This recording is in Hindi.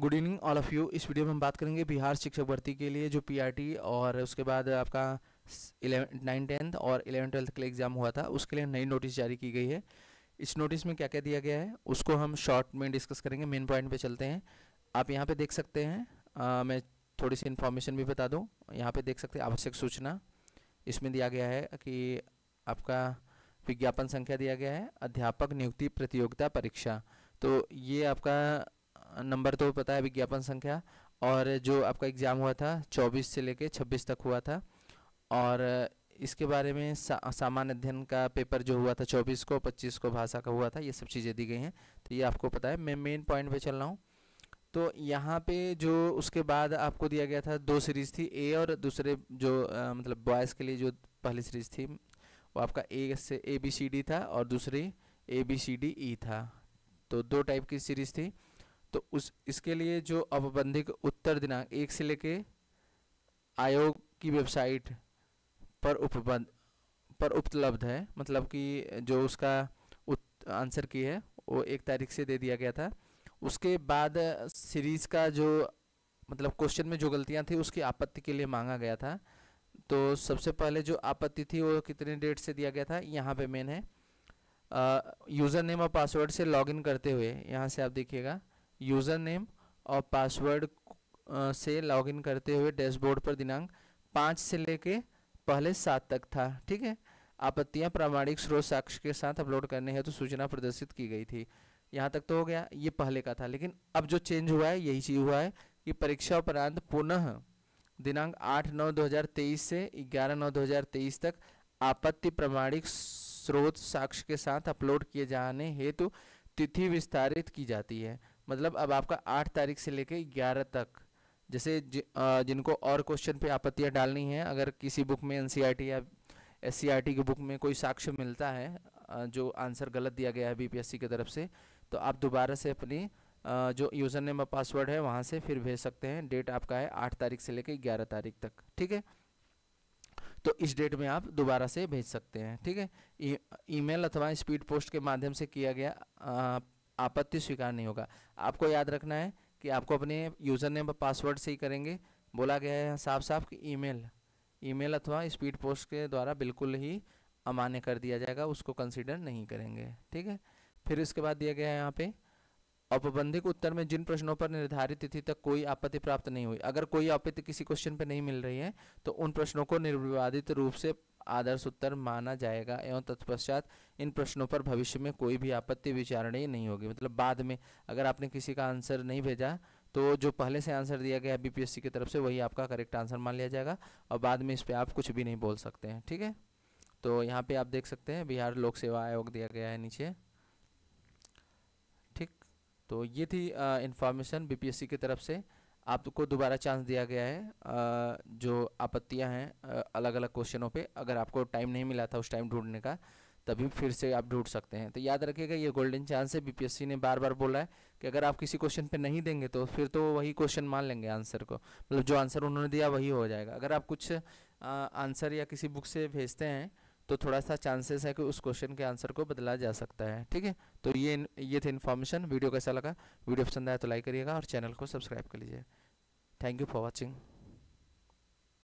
good evening all of you इस वीडियो में हम बात करेंगे बिहार शिक्षक भर्ती के लिए जो पीआरटी और उसके बाद आपका इलेवन नाइन टेंथ और इलेवन ट्वेल्थ के लिए एग्ज़ाम हुआ था उसके लिए नई नोटिस जारी की गई है इस नोटिस में क्या क्या दिया गया है उसको हम शॉर्ट में डिस्कस करेंगे मेन पॉइंट पे चलते हैं आप यहाँ पर देख सकते हैं आ, मैं थोड़ी सी इन्फॉर्मेशन भी बता दूँ यहाँ पर देख सकते हैं आवश्यक सूचना इसमें दिया गया है कि आपका विज्ञापन संख्या दिया गया है अध्यापक नियुक्ति प्रतियोगिता परीक्षा तो ये आपका नंबर तो पता है विज्ञापन संख्या और जो आपका एग्ज़ाम हुआ था 24 से लेके 26 तक हुआ था और इसके बारे में सा, सामान्य अध्ययन का पेपर जो हुआ था 24 को 25 को भाषा का हुआ था ये सब चीज़ें दी गई हैं तो ये आपको पता है मैं मेन पॉइंट पे चल रहा हूँ तो यहाँ पे जो उसके बाद आपको दिया गया था दो सीरीज़ थी ए और दूसरे जो आ, मतलब बॉयज़ के लिए जो पहली सीरीज़ थी वो आपका ए से ए बी सी डी था और दूसरी A B C D E था तो दो टाइप की सीरीज़ थी तो उस इसके लिए जो अवबंधिक उत्तर दिनांक एक से लेके आयोग की वेबसाइट पर उपबंध पर उपलब्ध है मतलब कि जो उसका आंसर की है वो एक तारीख से दे दिया गया था उसके बाद सीरीज़ का जो मतलब क्वेश्चन में जो गलतियां थी उसकी आपत्ति के लिए मांगा गया था तो सबसे पहले जो आपत्ति थी वो कितने डेट से दिया गया था यहाँ पे मेन है यूज़र नेम और पासवर्ड से लॉगिन करते हुए यहाँ से आप देखिएगा यूज़र नेम और पासवर्ड से लॉगिन करते हुए डैशबोर्ड पर दिनांक पाँच से लेके पहले सात तक था ठीक है आपत्तियां प्रामाणिक स्रोत साक्ष्य के साथ अपलोड करने हैं तो सूचना प्रदर्शित की गई थी यहाँ तक तो हो गया ये पहले का था लेकिन अब जो चेंज हुआ है यही चीज़ हुआ है कि परीक्षा उपरांत पुनः दिनांक आठ नौ 2023 से ग्यारह नौ 2023 तक आपत्ति प्रमाणिक स्रोत साक्ष्य के साथ अपलोड किए जाने हेतु तिथि विस्तारित की जाती है मतलब अब आपका आठ तारीख से लेके ग्यारह तक जैसे आ, जिनको और क्वेश्चन पे आपत्तियाँ डालनी है अगर किसी बुक में एन e या एस e की बुक में कोई साक्ष्य मिलता है जो आंसर गलत दिया गया है बीपीएससी की तरफ से तो आप दोबारा से अपनी जो यूज़र नेम और पासवर्ड है वहाँ से फिर भेज सकते हैं डेट आपका है आठ तारीख से लेकर ग्यारह तारीख तक ठीक है तो इस डेट में आप दोबारा से भेज सकते हैं ठीक है ईमेल e, अथवा स्पीड पोस्ट के माध्यम से किया गया आपत्ति स्वीकार नहीं होगा आपको याद रखना है कि आपको अपने यूज़र नेम और पासवर्ड से ही करेंगे बोला गया है साफ साफ कि ईमेल ईमेल अथवा स्पीड पोस्ट के द्वारा बिल्कुल ही अमान्य कर दिया जाएगा उसको कंसिडर नहीं करेंगे ठीक है फिर इसके बाद दिया गया है यहाँ पर औपबंधिक उत्तर में जिन प्रश्नों पर निर्धारित तिथि तक कोई आपत्ति प्राप्त नहीं हुई अगर कोई आपत्ति किसी क्वेश्चन पर नहीं मिल रही है तो उन प्रश्नों को निर्विवादित रूप से आदर्श उत्तर माना जाएगा एवं तत्पश्चात इन प्रश्नों पर भविष्य में कोई भी आपत्ति विचारणीय नहीं होगी मतलब बाद में अगर आपने किसी का आंसर नहीं भेजा तो जो पहले से आंसर दिया गया है बीपीएससी की तरफ से वही आपका करेक्ट आंसर मान लिया जाएगा और बाद में इस पर आप कुछ भी नहीं बोल सकते हैं ठीक है तो यहाँ पे आप देख सकते हैं बिहार लोक सेवा आयोग दिया गया है नीचे ठीक तो ये थी इन्फॉर्मेशन बीपीएससी की तरफ से आपको दोबारा चांस दिया गया है जो आपत्तियां हैं अलग अलग क्वेश्चनों पे अगर आपको टाइम नहीं मिला था उस टाइम ढूंढने का तभी फिर से आप ढूंढ सकते हैं तो याद रखिएगा ये गोल्डन चांस है बीपीएससी ने बार बार बोला है कि अगर आप किसी क्वेश्चन पे नहीं देंगे तो फिर तो वही क्वेश्चन मान लेंगे आंसर को मतलब जो आंसर उन्होंने दिया वही हो जाएगा अगर आप कुछ आंसर या किसी बुक से भेजते हैं तो थोड़ा सा चांसेस है कि उस क्वेश्चन के आंसर को बदला जा सकता है ठीक है तो ये ये थे इन्फॉर्मेशन वीडियो कैसा लगा वीडियो पसंद आया तो लाइक करिएगा और चैनल को सब्सक्राइब कर लीजिए थैंक यू फॉर वॉचिंग